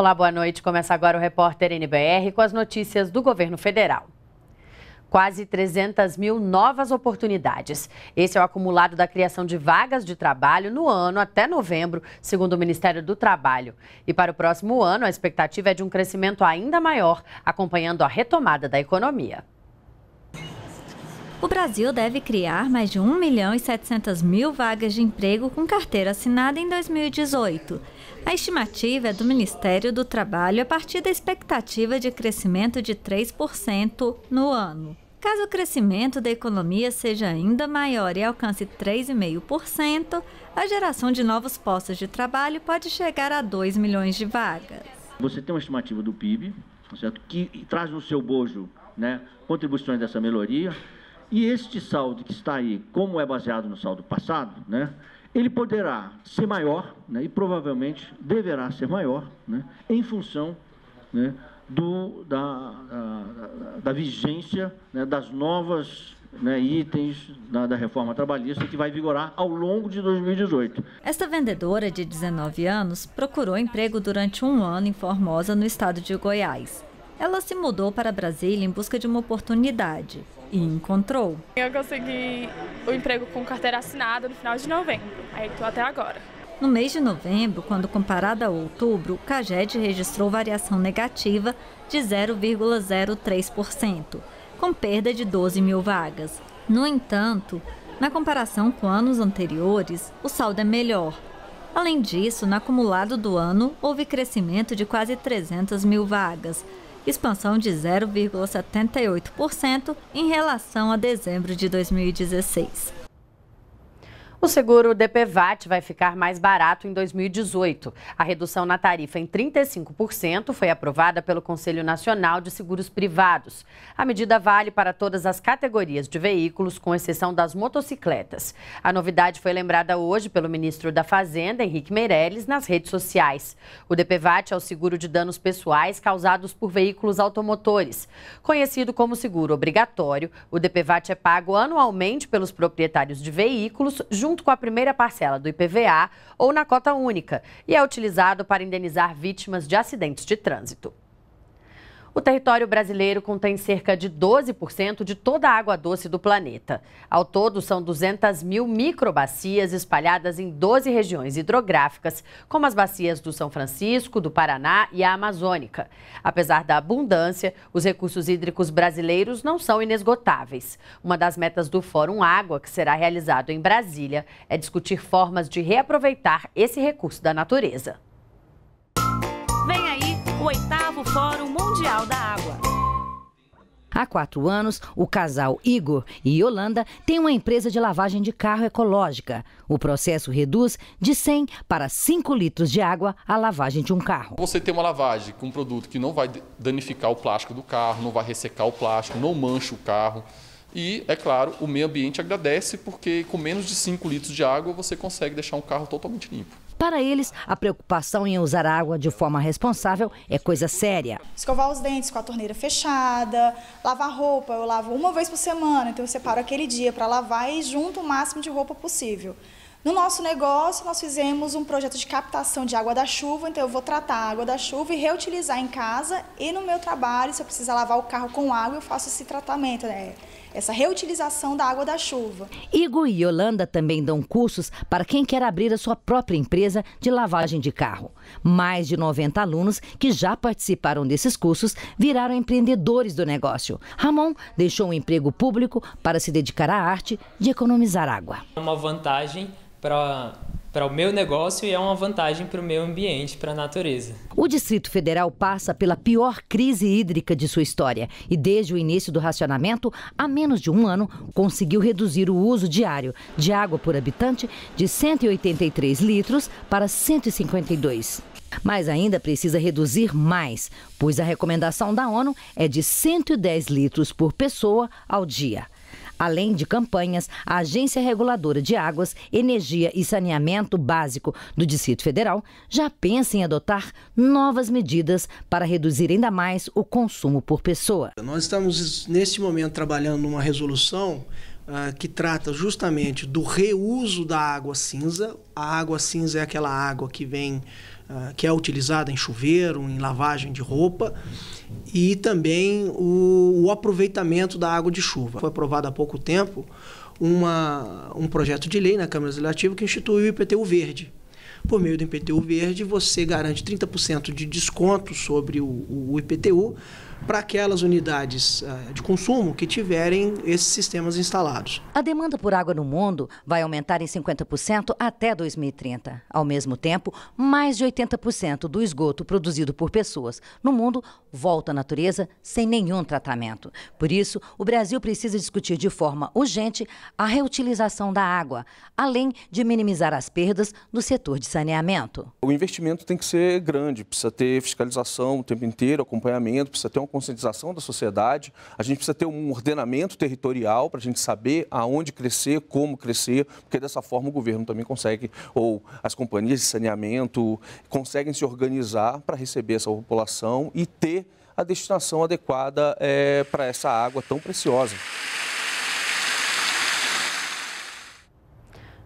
Olá, boa noite. Começa agora o repórter NBR com as notícias do governo federal. Quase 300 mil novas oportunidades. Esse é o acumulado da criação de vagas de trabalho no ano até novembro, segundo o Ministério do Trabalho. E para o próximo ano, a expectativa é de um crescimento ainda maior, acompanhando a retomada da economia o Brasil deve criar mais de 1 milhão e 700 mil vagas de emprego com carteira assinada em 2018. A estimativa é do Ministério do Trabalho a partir da expectativa de crescimento de 3% no ano. Caso o crescimento da economia seja ainda maior e alcance 3,5%, a geração de novos postos de trabalho pode chegar a 2 milhões de vagas. Você tem uma estimativa do PIB, certo? que traz no seu bojo né, contribuições dessa melhoria, e este saldo que está aí, como é baseado no saldo passado, né, ele poderá ser maior, né, e provavelmente deverá ser maior, né, em função né, do, da, da, da vigência né, das novas né, itens da, da, reforma trabalhista que vai vigorar ao longo de 2018. Esta vendedora de 19 anos procurou emprego durante um ano em Formosa, no estado de Goiás. Ela se mudou para Brasília em busca de uma oportunidade e encontrou. Eu consegui o um emprego com carteira assinada no final de novembro. Aí estou até agora. No mês de novembro, quando comparado a outubro, o CAGED registrou variação negativa de 0,03%, com perda de 12 mil vagas. No entanto, na comparação com anos anteriores, o saldo é melhor. Além disso, no acumulado do ano, houve crescimento de quase 300 mil vagas, expansão de 0,78% em relação a dezembro de 2016. O seguro DPVAT vai ficar mais barato em 2018. A redução na tarifa em 35% foi aprovada pelo Conselho Nacional de Seguros Privados. A medida vale para todas as categorias de veículos, com exceção das motocicletas. A novidade foi lembrada hoje pelo ministro da Fazenda, Henrique Meirelles, nas redes sociais. O DPVAT é o seguro de danos pessoais causados por veículos automotores. Conhecido como seguro obrigatório, o DPVAT é pago anualmente pelos proprietários de veículos, junto junto com a primeira parcela do IPVA ou na cota única e é utilizado para indenizar vítimas de acidentes de trânsito. O território brasileiro contém cerca de 12% de toda a água doce do planeta. Ao todo, são 200 mil microbacias espalhadas em 12 regiões hidrográficas, como as bacias do São Francisco, do Paraná e a Amazônica. Apesar da abundância, os recursos hídricos brasileiros não são inesgotáveis. Uma das metas do Fórum Água, que será realizado em Brasília, é discutir formas de reaproveitar esse recurso da natureza. Vem aí o oitavo Fórum Mundial da Água. Há quatro anos, o casal Igor e Yolanda tem uma empresa de lavagem de carro ecológica. O processo reduz de 100 para 5 litros de água a lavagem de um carro. Você tem uma lavagem com um produto que não vai danificar o plástico do carro, não vai ressecar o plástico, não mancha o carro. E, é claro, o meio ambiente agradece porque com menos de 5 litros de água você consegue deixar um carro totalmente limpo. Para eles, a preocupação em usar água de forma responsável é coisa séria. Escovar os dentes com a torneira fechada, lavar roupa, eu lavo uma vez por semana, então eu separo aquele dia para lavar e junto o máximo de roupa possível. No nosso negócio, nós fizemos um projeto de captação de água da chuva, então eu vou tratar a água da chuva e reutilizar em casa e no meu trabalho, se eu precisar lavar o carro com água, eu faço esse tratamento, né? essa reutilização da água da chuva. Igor e Yolanda também dão cursos para quem quer abrir a sua própria empresa de lavagem de carro. Mais de 90 alunos que já participaram desses cursos viraram empreendedores do negócio. Ramon deixou um emprego público para se dedicar à arte de economizar água. É uma vantagem para para o meu negócio e é uma vantagem para o meio ambiente, para a natureza. O Distrito Federal passa pela pior crise hídrica de sua história e, desde o início do racionamento, há menos de um ano, conseguiu reduzir o uso diário de água por habitante de 183 litros para 152. Mas ainda precisa reduzir mais, pois a recomendação da ONU é de 110 litros por pessoa ao dia. Além de campanhas, a Agência Reguladora de Águas, Energia e Saneamento Básico do Distrito Federal já pensa em adotar novas medidas para reduzir ainda mais o consumo por pessoa. Nós estamos, neste momento, trabalhando numa resolução ah, que trata justamente do reuso da água cinza. A água cinza é aquela água que vem ah, que é utilizada em chuveiro, em lavagem de roupa, e também o, o, aproveitamento da água de chuva. Foi aprovado há pouco tempo uma, um projeto de lei na Câmara Legislativa que instituiu o IPTU Verde. Por meio do IPTU Verde, você garante 30% de desconto sobre o, o IPTU para aquelas unidades ah, de consumo que tiverem esses sistemas instalados. A demanda por água no mundo vai aumentar em 50% até 2030. Ao mesmo tempo, mais de 80% do esgoto produzido por pessoas no mundo volta à natureza sem nenhum tratamento. Por isso, o Brasil precisa discutir de forma urgente a reutilização da água, além de minimizar as perdas no setor de saneamento. O investimento tem que ser grande, precisa ter fiscalização o tempo inteiro, acompanhamento, precisa ter um conscientização da sociedade, a gente precisa ter um ordenamento territorial para a gente saber aonde crescer, como crescer, porque dessa forma o governo também consegue, ou as companhias de saneamento conseguem se organizar para receber essa população e ter a destinação adequada é, eh, para essa água tão preciosa.